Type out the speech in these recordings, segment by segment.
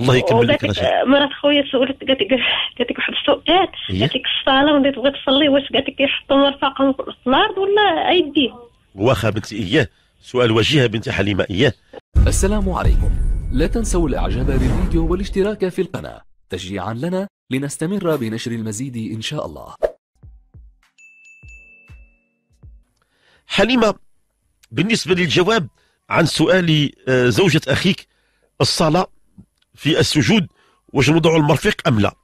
الله يكمل لك رجاء مرات خويا سولت قالت قالت لك واحد السؤال قالت لك الصلاه ملي تبغي تصلي واش قالت لك يحطوا مرفقهم في الارض ولا ايديهم واخا بنتي اياه سؤال وجيه بنت حليمه اياه السلام عليكم لا تنسوا الاعجاب بالفيديو والاشتراك في القناه تشجيعا لنا لنستمر بنشر المزيد ان شاء الله حليمه بالنسبه للجواب عن سؤال آه، زوجه اخيك الصلاه في السجود واش نوضع المرفق أم لا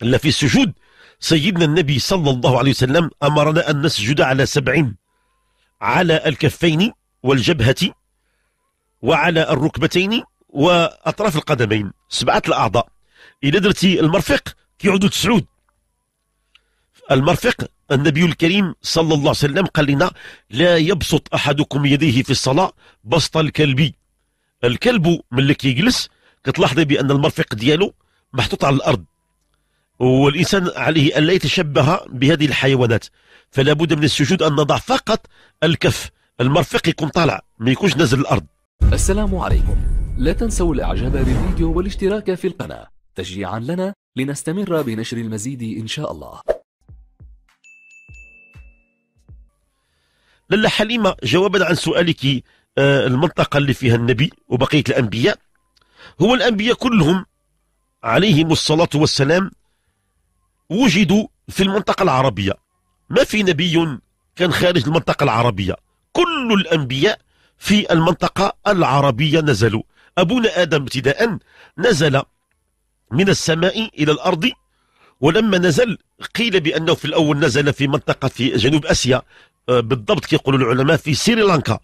لا في السجود سيدنا النبي صلى الله عليه وسلم أمرنا أن نسجد على سبعين على الكفين والجبهة وعلى الركبتين وأطراف القدمين سبعة الأعضاء إذا درتي المرفق كيعودوا تسعود المرفق النبي الكريم صلى الله عليه وسلم قال لنا لا يبسط أحدكم يديه في الصلاة بسط الكلب الكلب من اللي كيجلس كتلاحظي بان المرفق ديالو محطوط على الارض والانسان عليه ان لا يتشبه بهذه الحيوانات فلا بد من السجود ان نضع فقط الكف المرفق يكون طالع ما يكونش نازل الارض السلام عليكم لا تنسوا الاعجاب بالفيديو والاشتراك في القناه تشجيعا لنا لنستمر بنشر المزيد ان شاء الله للا حليمه جوابا عن سؤالك آه، المنطقه اللي فيها النبي وبقيه الانبياء هو الأنبياء كلهم عليهم الصلاة والسلام وجدوا في المنطقة العربية ما في نبي كان خارج المنطقة العربية كل الأنبياء في المنطقة العربية نزلوا أبونا آدم ابتداء نزل من السماء إلى الأرض ولما نزل قيل بأنه في الأول نزل في منطقة في جنوب أسيا آه، بالضبط كيقولوا العلماء في سريلانكا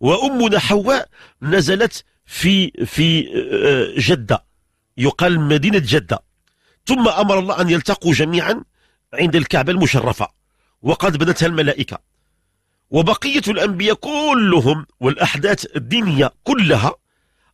وأمنا حواء نزلت في في آه، جدة يقال مدينة جدة ثم أمر الله أن يلتقوا جميعا عند الكعبة المشرفة وقد بنتها الملائكة وبقية الأنبياء كلهم والأحداث الدينية كلها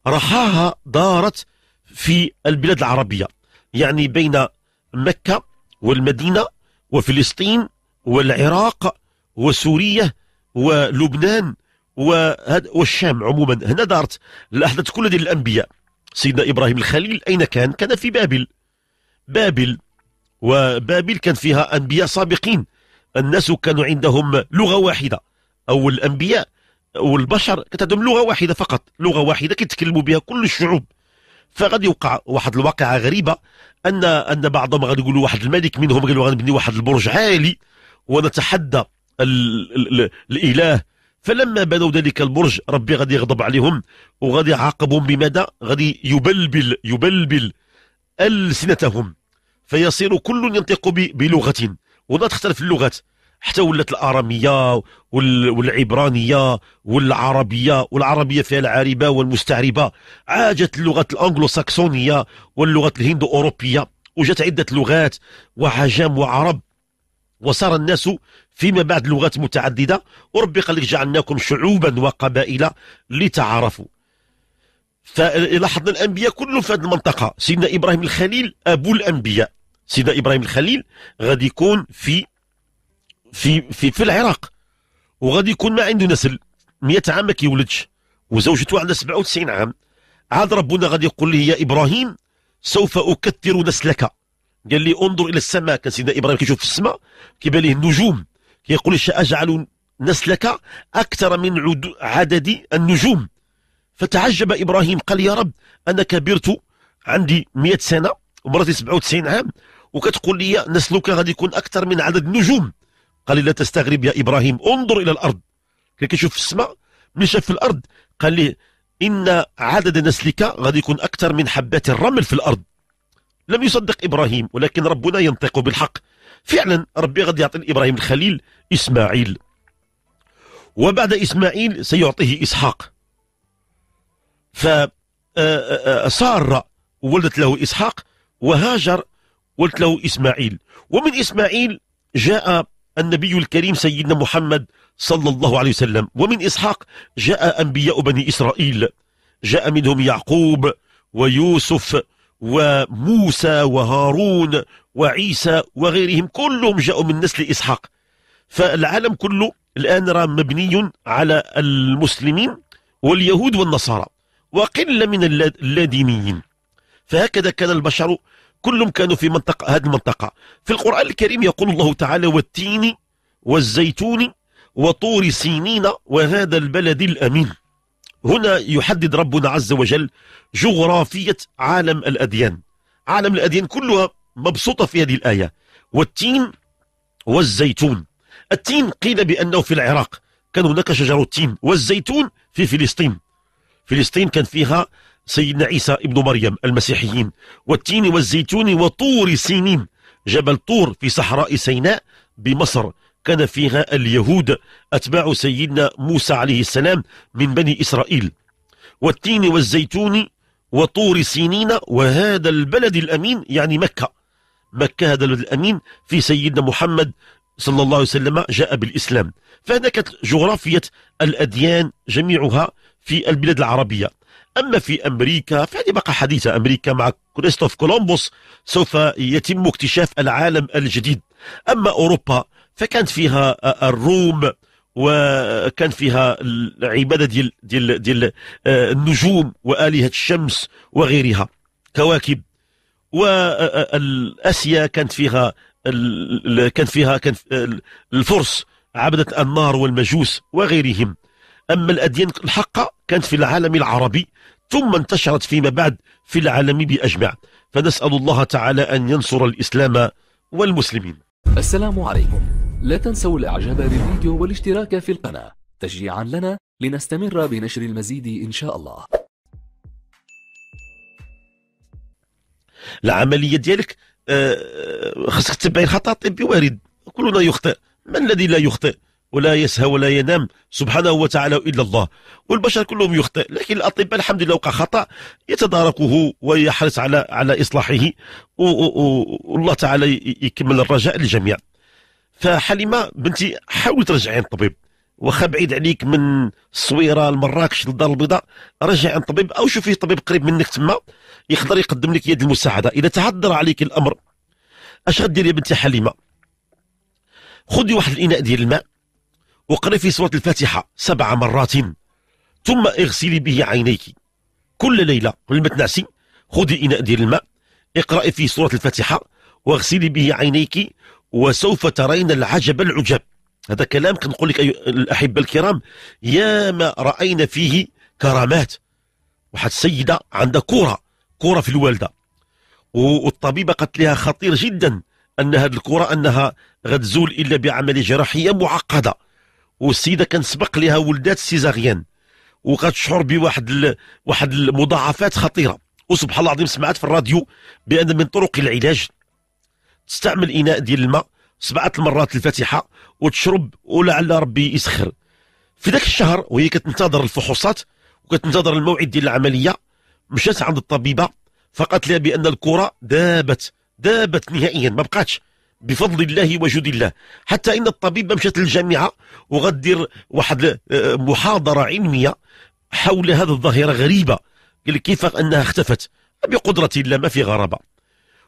رحاها دارت في البلاد العربية يعني بين مكة والمدينة وفلسطين والعراق وسوريا ولبنان والشام عموما هنا دارت الاحداث كلها ديال الانبياء سيدنا ابراهيم الخليل اين كان كان في بابل بابل وبابل كان فيها انبياء سابقين الناس كانوا عندهم لغه واحده او الانبياء والبشر كانت عندهم لغه واحده فقط لغه واحده كيتكلموا بها كل الشعوب فغادي يوقع واحد الواقعه غريبه ان ان بعضهم غادي يقولوا واحد الملك منهم قالوا غنبني واحد البرج عالي ونتحدى ال ال ال الاله فلما بنوا ذلك البرج ربي غادي يغضب عليهم وغادي يعاقبهم بماذا غادي يبلبل يبلبل ألسنتهم فيصير كل ينطق بلغة ولا تختلف اللغات حتى ولات الاراميه والعبرانيه والعربيه والعربيه فيها العاربه والمستعربه عاجت اللغات الانجلو ساكسونيه واللغات الهند اوروبيه وجات عده لغات وعجم وعرب وصار الناس فيما بعد لغات متعددة وربي قال لك جعلناكم شعوبا وقبائل لتعارفوا فلاحظنا الأنبياء كلهم في هذه المنطقة سيدنا إبراهيم الخليل أبو الأنبياء سيدنا إبراهيم الخليل غادي يكون في في في في العراق وغادي يكون ما عنده نسل 100 عام ما كيولدش وزوجته عندها 97 عام عاد ربنا غادي يقول له يا إبراهيم سوف أكثر نسلك قال لي انظر الى السماء كان سيدنا ابراهيم كيشوف في السماء كيبان ليه النجوم كيقول ساجعل نسلك اكثر من عدد النجوم فتعجب ابراهيم قال يا رب انا كبرت عندي 100 سنه ومرتي 97 عام وكتقول لي نسلك غادي يكون اكثر من عدد النجوم قال لي لا تستغرب يا ابراهيم انظر الى الارض كان كيشوف في السماء ملي شاف في الارض قال لي ان عدد نسلك غادي يكون اكثر من حبات الرمل في الارض لم يصدق إبراهيم ولكن ربنا ينطق بالحق فعلا ربي غادي يعطي لإبراهيم الخليل إسماعيل وبعد إسماعيل سيعطيه إسحاق ف آه، آه، آه، ساره ولدت له إسحاق وهاجر ولدت له إسماعيل ومن إسماعيل جاء النبي الكريم سيدنا محمد صلى الله عليه وسلم ومن إسحاق جاء أنبياء بني إسرائيل جاء منهم يعقوب ويوسف وموسى وهارون وعيسى وغيرهم كلهم جاءوا من نسل إسحاق فالعالم كله الآن راه مبني على المسلمين واليهود والنصارى وقل من اللادينيين فهكذا كان البشر كلهم كانوا في منطقة هذه المنطقة في القرآن الكريم يقول الله تعالى والتين والزيتون وطور سينين وهذا البلد الأمين هنا يحدد ربنا عز وجل جغرافية عالم الأديان عالم الأديان كلها مبسوطة في هذه الآية والتين والزيتون التين قيل بأنه في العراق كان هناك شجر التين والزيتون في فلسطين فلسطين كان فيها سيدنا عيسى ابن مريم المسيحيين والتين والزيتون وطور سينين جبل طور في صحراء سيناء بمصر كان فيها اليهود أتباع سيدنا موسى عليه السلام من بني إسرائيل والتين والزيتون وطور سينين وهذا البلد الأمين يعني مكة مكة هذا البلد الأمين في سيدنا محمد صلى الله عليه وسلم جاء بالإسلام فهذا كانت جغرافية الأديان جميعها في البلاد العربية أما في أمريكا فهذه بقى حديثة أمريكا مع كريستوف كولومبوس سوف يتم اكتشاف العالم الجديد أما أوروبا فكانت فيها آه، الروم وكان فيها العباده ديال ديال ديال آه، النجوم والهه الشمس وغيرها كواكب واسيا آه، كانت فيها كانت فيها كان الفرس عبدة النار والمجوس وغيرهم أما الأديان الحقة كانت في العالم العربي ثم انتشرت فيما بعد في العالم بأجمع فنسأل الله تعالى أن ينصر الإسلام والمسلمين السلام عليكم لا تنسوا الإعجاب بالفيديو والاشتراك في القناة تشجيعا لنا لنستمر بنشر المزيد إن شاء الله العملية ديالك آه، خصك تتبع الخطأ الطبي وارد كلنا يخطئ من الذي لا يخطئ ولا يسهى ولا ينام سبحانه وتعالى الا الله والبشر كلهم يخطئ لكن الاطباء الحمد لله وقع خطا يتداركه ويحرص على على اصلاحه والله تعالى يكمل الرجاء للجميع فحليمه بنتي حاولي ترجعي عند الطبيب واخا بعيد عليك من الصويره لمراكش للدار البيضاء رجعي عند الطبيب او شوفي طبيب قريب منك تما يقدر يقدم لك يد المساعده اذا تعذر عليك الامر اش غديري يا بنتي حليمه خذي واحد الاناء ديال الماء وقري فيه سوره الفاتحه سبع مرات ثم اغسلي به عينيك كل ليله قبل ما تنعسي خذي اناء ديال الماء اقرأي فيه سوره الفاتحه واغسلي به عينيك وسوف ترين العجب العجب هذا كلام كنقول لك الأحبة الكرام يا ما رأينا فيه كرامات واحد السيدة عندها كرة كرة في الوالدة والطبيبة قالت لها خطير جدا أن هذه الكرة أنها غتزول إلا بعملية جراحية معقدة والسيدة كان سبق لها ولدات سيزاريان وكتشعر بواحد ال... واحد المضاعفات خطيرة وسبحان الله العظيم سمعت في الراديو بأن من طرق العلاج تستعمل اناء ديال الماء سبعه المرات الفاتحه وتشرب ولعل ربي يسخر في ذاك الشهر وهي كتنتظر الفحوصات وكتنتظر الموعد ديال العمليه مشات عند الطبيبه فقالت لها بان الكره ذابت ذابت نهائيا ما بقاتش بفضل الله وجود الله حتى ان الطبيبه مشات للجامعه وغدير واحد آه، محاضره علميه حول هذه الظاهره غريبه كيف انها اختفت بقدره الله ما في غرابه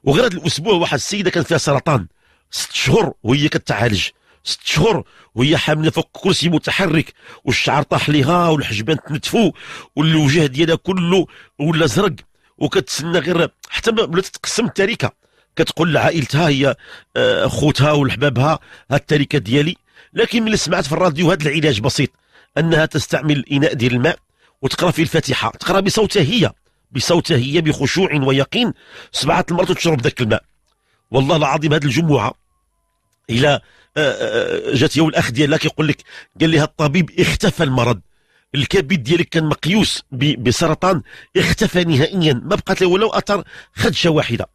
وغير هذا الاسبوع واحد السيده كان فيها سرطان ست شهور وهي كتعالج ست شهور وهي حامله فوق كرسي متحرك والشعر طاح ليها والحجبان تنتفوا والوجه ديالها كله ولا زرق وكتسنى غير حتى بدات تقسم التركه كتقول لعائلتها هي آه، خوتها ولحبابها ها التركه ديالي لكن ملي سمعت في الراديو هذا العلاج بسيط انها تستعمل اناء ديال الماء وتقرا فيه الفاتحه تقرا بصوتها هي بصوتها هي بخشوع ويقين صبعت المرأة تشرب ذاك الماء والله العظيم هذه الجمعة إلى آه، آه، آه، جات يوم الأخ ديالها كيقول لك قال لها الطبيب اختفى المرض الكبد ديالك كان مقيوس بسرطان اختفى نهائيا ما بقات له ولو أثر خدشة واحدة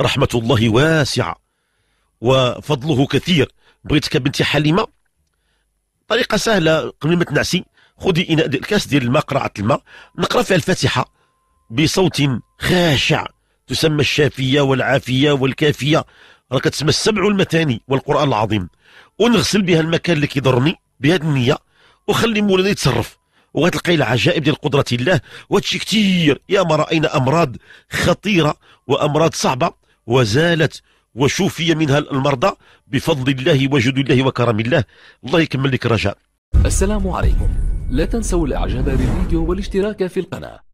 رحمة الله واسعة وفضله كثير بغيتك بنتي حليمة طريقة سهلة قبل ما تنعسي خذي إناء الكاس ديال الماء قرعة الماء نقرا فيها الفاتحة بصوت خاشع تسمى الشافية والعافية والكافية راه كتسمى السبع المتاني والقرآن العظيم ونغسل بها المكان اللي كيضرني بهذه النية وخلي مولانا يتصرف وغتلقاي العجائب ديال قدرة الله وهادشي كثير يا ما رأينا أمراض خطيرة وأمراض صعبة وزالت وشوفي منها المرضى بفضل الله وجود الله وكرم الله الله يكمل لك الرجاء السلام عليكم لا تنسوا الإعجاب بالفيديو والاشتراك في القناة